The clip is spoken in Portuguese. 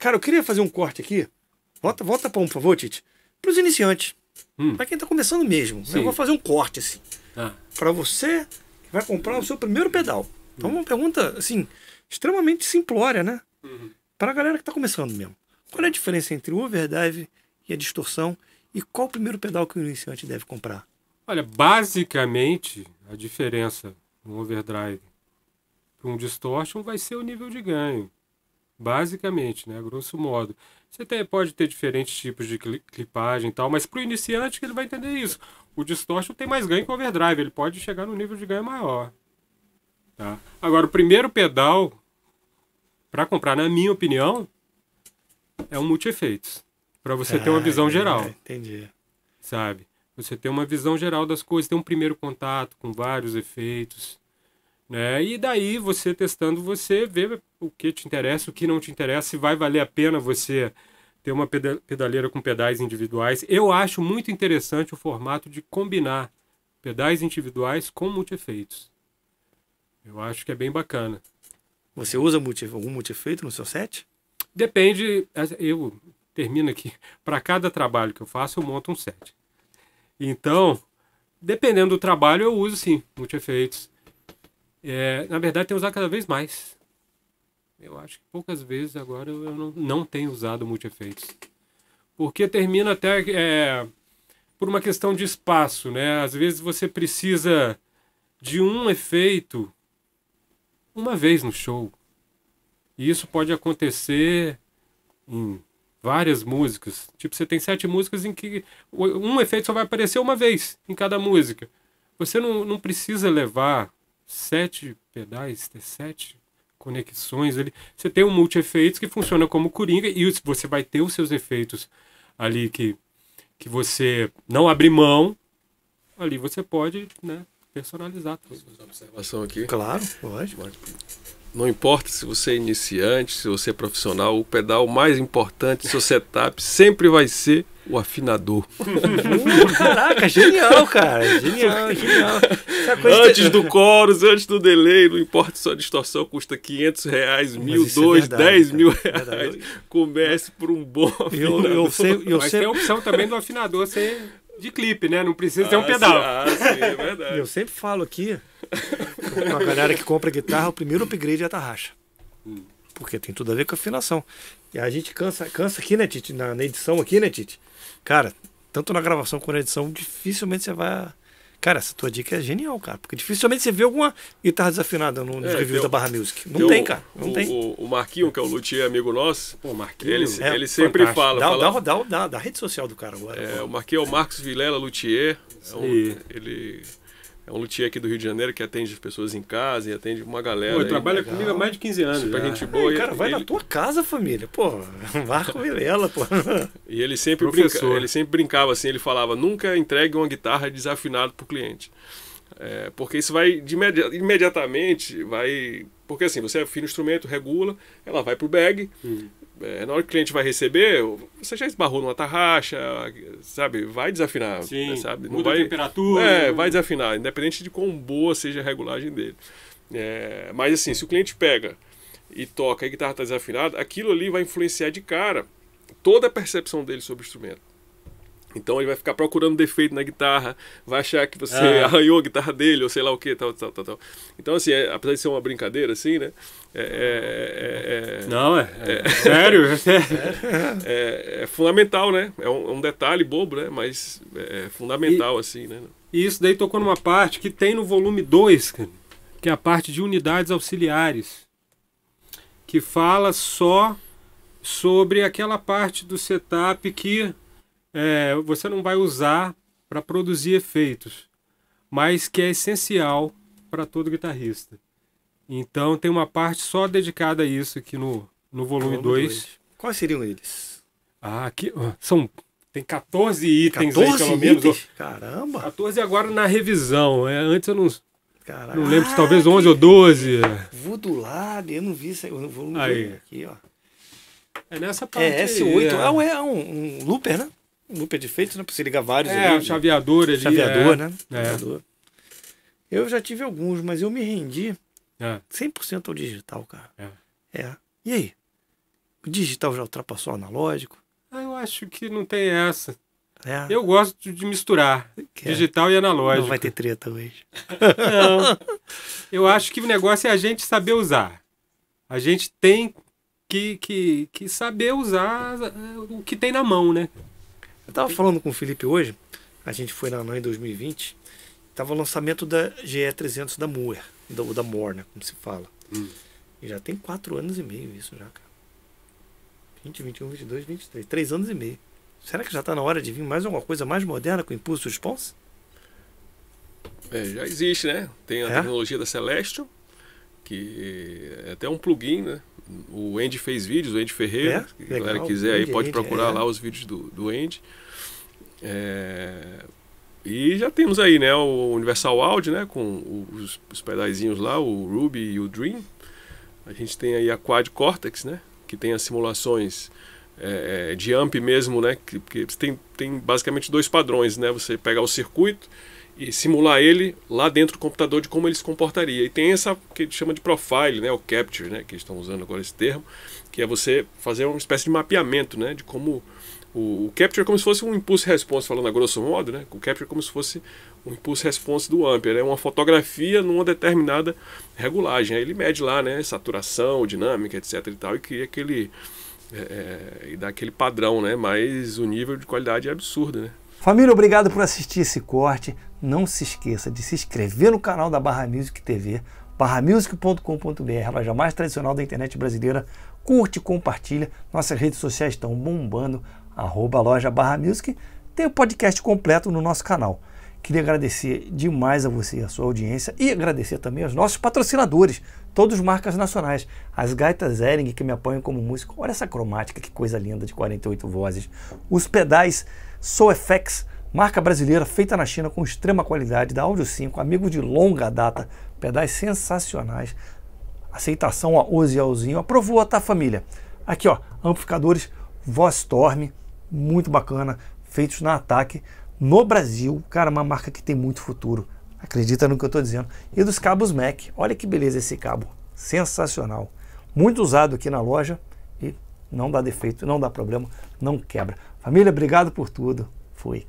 Cara, eu queria fazer um corte aqui. Volta, volta para um, por favor, Tite. Para os iniciantes. Hum. Para quem está começando mesmo. Sim. Eu vou fazer um corte assim. Ah. Para você que vai comprar o seu primeiro pedal. Então, hum. uma pergunta, assim, extremamente simplória, né? Uhum. Para a galera que está começando mesmo. Qual é a diferença entre o overdrive e a distorção? E qual o primeiro pedal que o iniciante deve comprar? Olha, basicamente, a diferença um overdrive para um distortion vai ser o nível de ganho. Basicamente, né? Grosso modo. Você tem, pode ter diferentes tipos de clipagem e tal, mas para o iniciante que ele vai entender isso. O distortion tem mais ganho que o overdrive, ele pode chegar no nível de ganho maior. Tá? Agora, o primeiro pedal, para comprar, na minha opinião, é um multi-efeitos. Para você ah, ter uma ah, visão geral. Entendi. Sabe? Você tem uma visão geral das coisas, tem um primeiro contato com vários efeitos né? E daí você testando, você vê o que te interessa, o que não te interessa, se vai valer a pena você ter uma pedaleira com pedais individuais. Eu acho muito interessante o formato de combinar pedais individuais com multi-efeitos. Eu acho que é bem bacana. Você usa multi, algum multi-efeito no seu set? Depende, eu termino aqui. Para cada trabalho que eu faço, eu monto um set. Então, dependendo do trabalho, eu uso sim multi-efeitos é, na verdade, tem usado cada vez mais. Eu acho que poucas vezes agora eu não, não tenho usado multi-efeitos. Porque termina até é, por uma questão de espaço, né? Às vezes você precisa de um efeito uma vez no show. E isso pode acontecer em várias músicas. Tipo, você tem sete músicas em que um efeito só vai aparecer uma vez em cada música. Você não, não precisa levar sete pedais, ter sete conexões ali. Você tem um multi-efeitos que funciona como coringa e você vai ter os seus efeitos ali que, que você não abre mão. Ali você pode né, personalizar. Posso fazer uma observação aqui? Claro, pode. pode não importa se você é iniciante, se você é profissional, o pedal mais importante do seu setup é sempre vai ser o afinador. caraca, genial, cara. Genial, genial. antes do chorus, antes do delay, não importa se a distorção custa 500 reais, mil, é dois, dez é mil reais. Comece por um bom afinador. Eu, eu sei, eu Mas sei. tem a opção também do afinador ser de clipe, né? Não precisa ah, ter um pedal. Sim, ah, sim, é verdade. Eu sempre falo aqui então, a galera que compra guitarra, o primeiro upgrade é a tarraxa. Porque tem tudo a ver com afinação. E a gente cansa, cansa aqui, né, Tite? Na, na edição aqui, né, Tite? Cara, tanto na gravação quanto na edição, dificilmente você vai. Cara, essa tua dica é genial, cara. Porque dificilmente você vê alguma guitarra desafinada no é, da Barra Music. Não tem, tem cara. Não o, tem. O, o Marquinho, que é o luthier amigo nosso, Pô, Marquinho, ele, é ele sempre fala. Dá, fala dá, dá, dá, dá, rede social do cara agora. É, o Marquinho é o Marcos Vilela Luthier. É um, ele é um luthier aqui do Rio de Janeiro que atende pessoas em casa e atende uma galera. Pô, trabalha legal. comigo há mais de 15 anos. Super gente boa. Ei, cara, vai na tua casa, família. Pô, Marco Vilela, pô. E ele sempre, brinca... ele sempre brincava assim, ele falava, nunca entregue uma guitarra desafinada pro cliente. É, porque isso vai de imediatamente, vai... Porque assim, você afina o instrumento, regula, ela vai pro bag, hum é, na hora que o cliente vai receber, você já esbarrou numa tarraxa, sabe? Vai desafinar, Sim, sabe? Não muda vai, a temperatura. É, vai desafinar, independente de quão boa seja a regulagem dele. É, mas assim, se o cliente pega e toca e a guitarra está desafinada, aquilo ali vai influenciar de cara toda a percepção dele sobre o instrumento. Então ele vai ficar procurando defeito na guitarra, vai achar que você ah. arranhou a guitarra dele, ou sei lá o que, tal, tal, tal, tal. Então, assim, é, apesar de ser uma brincadeira, assim, né? É, é, é, é, é. Não, é, sério. É, fundamental, né? É um, um, detalhe bobo, né? Mas é fundamental, e, assim, né? E isso daí tocou numa parte que tem no volume 2, que é a parte de unidades auxiliares, que fala só sobre aquela parte do setup que é, você não vai usar para produzir efeitos, mas que é essencial para todo guitarrista. Então tem uma parte só dedicada a isso aqui no, no volume 2. Quais seriam eles? Ah, aqui são tem 14 itens 14 aí, pelo itens? menos. Caramba! 14 agora na revisão. É, antes eu não. Caraca. Não lembro se talvez 11 ou 12. Ah, Vou do lado, eu não vi isso aí. Eu não aí. aqui, ó. É nessa é, parte. É S8, aí, é, é, um, é um, looper, né? loop é defeito, né? Pra você ligar vários. É, ali, chaveador ali. Chaveador, é, né? É. Eu já tive alguns, mas eu me rendi é. 100% ao digital, cara. É. é. E aí? O digital já ultrapassou o analógico? Ah, eu acho que não tem essa. É. Eu gosto de misturar é? digital e analógico. Não vai ter treta hoje. não. Eu acho que o negócio é a gente saber usar. A gente tem que, que, que saber usar eh, o que tem na mão, né? Eu tava falando com o Felipe hoje, a gente foi na NAN em 2020, tava o lançamento da GE300 da Moer, da, da Morna, como se fala. Hum. E já tem 4 anos e meio isso já, cara. 20, 21, 22, 23. 3 anos e meio. Será que já está na hora de vir mais alguma coisa mais moderna com impulso response? É, já existe, né? Tem a é? tecnologia da Celestial que é até um plugin, né? O Andy fez vídeos, o Andy Ferreira. É? Se a galera quiser Andy, aí, pode Andy, procurar é. lá os vídeos do, do Andy. É, e já temos aí, né, o Universal Audio, né, com os, os lá, o Ruby e o Dream. A gente tem aí a Quad Cortex, né, que tem as simulações é, é de AMP mesmo, né, que, tem, tem basicamente dois padrões, né, você pegar o circuito e simular ele lá dentro do computador de como ele se comportaria. E tem essa que chama de profile, né, o capture, né, que estão usando agora esse termo, que é você fazer uma espécie de mapeamento, né, de como o, o capture é como se fosse um impulso response falando a grosso modo, né? O capture é como se fosse um impulso response do ampere, é né? uma fotografia numa determinada regulagem. Aí ele mede lá, né, saturação, dinâmica, etc e tal e cria aquele é, é e dá aquele padrão, né? Mas o nível de qualidade é absurdo, né? Família, obrigado por assistir esse corte não se esqueça de se inscrever no canal da Barra Music TV, barramusic.com.br, a loja mais tradicional da internet brasileira. Curte, compartilha. Nossas redes sociais estão bombando. Arroba loja Barra Music. Tem o podcast completo no nosso canal. Queria agradecer demais a você e a sua audiência e agradecer também aos nossos patrocinadores, todos marcas nacionais. As gaitas Ering que me apoiam como músico. Olha essa cromática, que coisa linda de 48 vozes. Os pedais Effects. Marca brasileira feita na China com extrema qualidade, da Audio 5, amigo de longa data, pedais sensacionais, aceitação a Ozialzinho, aprovou, tá família? Aqui ó, amplificadores Vostorm, muito bacana, feitos na Ataque, no Brasil, cara, uma marca que tem muito futuro, acredita no que eu estou dizendo. E dos cabos MAC, olha que beleza esse cabo, sensacional, muito usado aqui na loja e não dá defeito, não dá problema, não quebra. Família, obrigado por tudo, fui.